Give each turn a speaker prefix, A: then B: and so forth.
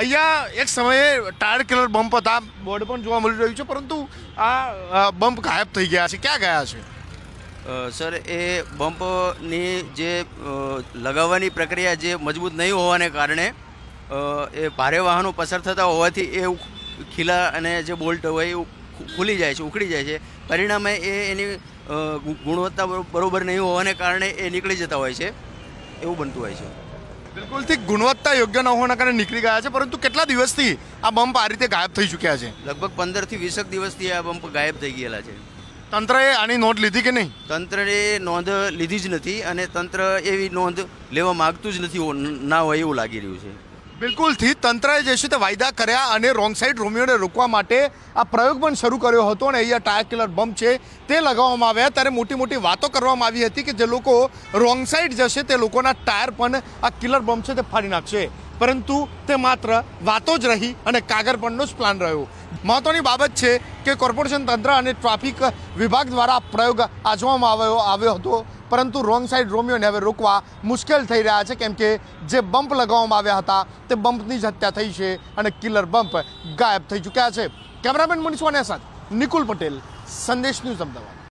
A: અહીંયા એક સમયે ટાયર કિલર બમ્પ હતા બોર્ડ પણ જોવા મળી રહ્યું છે પરંતુ આ બમ્પ ગાયબ થઈ ગયા છે ક્યાં ગયા છે
B: સર એ બમ્પની જે લગાવવાની પ્રક્રિયા જે મજબૂત નહીં હોવાને કારણે એ ભારે વાહનો પસાર થતા હોવાથી એ ખીલા અને જે બોલ્ટ હોય એ ખુલી જાય છે ઉખડી જાય છે પરિણામે એ એની ગુણવત્તા બરોબર નહીં હોવાને કારણે એ નીકળી જતા હોય છે એવું બનતું હોય છે બિલકુલથી ગુણવત્તા યોગ્ય ન હોવાના કારણે નીકળી
A: ગયા છે પરંતુ કેટલા દિવસથી આ બમ્પ આ રીતે ગાયબ થઈ ચૂક્યા છે
B: લગભગ પંદરથી વીસક દિવસથી આ બમ્પ ગાયબ થઈ ગયેલા છે તંત્રએ આની નોંધ લીધી કે નહીં તંત્રએ નોંધ લીધી જ નથી અને તંત્ર એવી નોંધ લેવા માગતું જ નથી ના હોય એવું લાગી રહ્યું છે બિલકુલથી
A: તંત્રએ જે છે તે વાયદા કર્યા અને રોંગ સાઈડ રોમિયોને રોકવા માટે આ પ્રયોગ પણ શરૂ કર્યો હતો અને અહીંયા ટાયર કિલર બમ્પ છે તે લગાવવામાં આવ્યા ત્યારે મોટી મોટી વાતો કરવામાં આવી હતી કે જે લોકો રોંગ સાઈડ જશે તે લોકોના ટાયર પણ આ કિલર બમ્પ છે તે ફાડી નાખશે પરંતુ તે માત્ર વાતો જ રહી અને કાગરપણનો જ પ્લાન રહ્યો મહત્વની બાબત છે કે કોર્પોરેશન તંત્ર અને ટ્રાફિક વિભાગ દ્વારા પ્રયોગ આજમાવામાં આવ્યો આવ્યો હતો પરંતુ રોંગ સાઈડ રોમિયોને હવે રોકવા મુશ્કેલ થઈ રહ્યા છે કેમ કે જે બમ્પ લગાવવામાં આવ્યા હતા તે બમ્પની જ હત્યા થઈ છે અને કિલર બમ્પ ગાયબ થઈ ચૂક્યા છે કેમેરામેન મનીષ વાનિયા નિકુલ પટેલ સંદેશ ન્યૂઝ અમદાવાદ